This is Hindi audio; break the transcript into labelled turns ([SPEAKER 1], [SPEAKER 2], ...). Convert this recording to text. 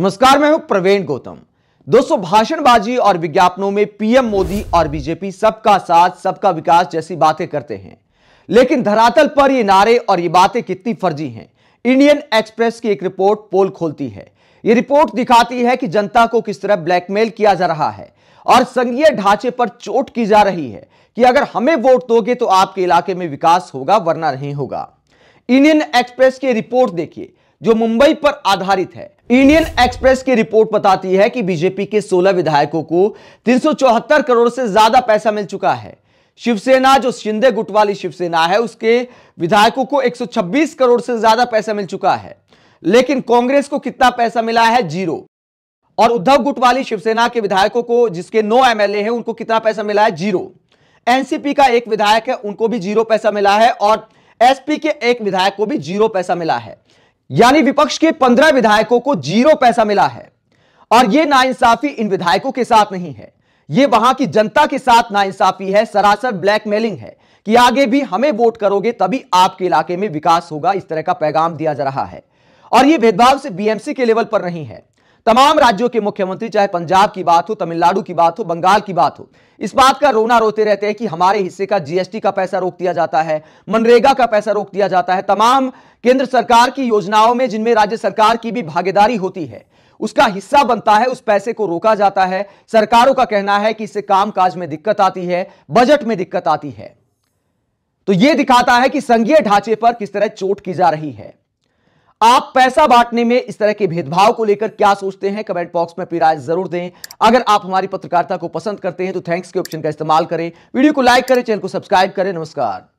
[SPEAKER 1] नमस्कार मैं हूं प्रवीण गौतम दोस्तों भाषणबाजी और विज्ञापनों में पीएम मोदी और बीजेपी सबका साथ सबका विकास जैसी बातें करते हैं लेकिन धरातल पर ये नारे और ये बातें कितनी फर्जी हैं इंडियन एक्सप्रेस की एक रिपोर्ट पोल खोलती है ये रिपोर्ट दिखाती है कि जनता को किस तरह ब्लैकमेल किया जा रहा है और संघीय ढांचे पर चोट की जा रही है कि अगर हमें वोट दोगे तो आपके इलाके में विकास होगा वरना नहीं होगा इंडियन एक्सप्रेस की रिपोर्ट देखिए जो मुंबई पर आधारित है इंडियन एक्सप्रेस की रिपोर्ट बताती है कि बीजेपी के 16 विधायकों को तीन करोड़ से ज्यादा पैसा मिल चुका है शिवसेना जो शिंदे गुट वाली शिवसेना है उसके विधायकों को 126 करोड़ से ज्यादा पैसा मिल चुका है लेकिन कांग्रेस को कितना पैसा मिला है जीरो और उद्धव गुट वाली शिवसेना के विधायकों को जिसके नौ एमएलए हैं उनको कितना पैसा मिला है जीरो एनसीपी का एक विधायक है उनको भी जीरो पैसा मिला है और एसपी के एक विधायक को भी जीरो पैसा मिला है यानी विपक्ष के पंद्रह विधायकों को जीरो पैसा मिला है और यह नाइंसाफी इन विधायकों के साथ नहीं है यह वहां की जनता के साथ नाइंसाफी है सरासर ब्लैकमेलिंग है कि आगे भी हमें वोट करोगे तभी आपके इलाके में विकास होगा इस तरह का पैगाम दिया जा रहा है और यह भेदभाव से बीएमसी के लेवल पर नहीं है तमाम राज्यों के मुख्यमंत्री चाहे पंजाब की बात हो तमिलनाडु की बात हो बंगाल की बात हो इस बात का रोना रोते रहते हैं कि हमारे हिस्से का जीएसटी का पैसा रोक दिया जाता है मनरेगा का पैसा रोक दिया जाता है तमाम केंद्र सरकार की योजनाओं में जिनमें राज्य सरकार की भी भागीदारी होती है उसका हिस्सा बनता है उस पैसे को रोका जाता है सरकारों का कहना है कि इससे कामकाज में दिक्कत आती है बजट में दिक्कत आती है तो यह दिखाता है कि संघीय ढांचे पर किस तरह चोट की जा रही है आप पैसा बांटने में इस तरह के भेदभाव को लेकर क्या सोचते हैं कमेंट बॉक्स में अपनी राय जरूर दें अगर आप हमारी पत्रकारिता को पसंद करते हैं तो थैंक्स के ऑप्शन का इस्तेमाल करें वीडियो को लाइक करें चैनल को सब्सक्राइब करें नमस्कार